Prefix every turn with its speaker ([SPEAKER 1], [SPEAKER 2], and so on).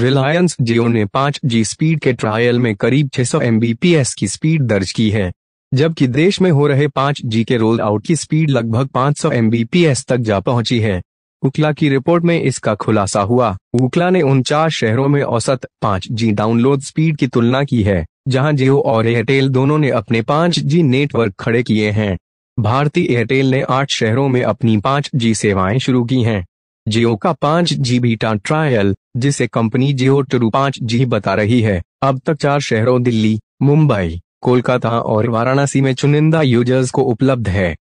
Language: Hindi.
[SPEAKER 1] रिलायंस जियो ने 5G स्पीड के ट्रायल में करीब 600 सौ की स्पीड दर्ज की है जबकि देश में हो रहे 5G के रोल आउट की स्पीड लगभग 500 सौ तक जा पहुंची है उकला की रिपोर्ट में इसका खुलासा हुआ उकला ने उन चार शहरों में औसत 5G डाउनलोड स्पीड की तुलना की है जहां जियो और एयरटेल दोनों ने अपने 5G नेटवर्क खड़े किए हैं भारतीय एयरटेल ने आठ शहरों में अपनी 5G सेवाएं शुरू की हैं जियो का पांच जी बीटा ट्रायल जिसे कंपनी जियो टू पांच जी बता रही है अब तक चार शहरों दिल्ली मुंबई कोलकाता और वाराणसी में चुनिंदा यूजर्स को उपलब्ध है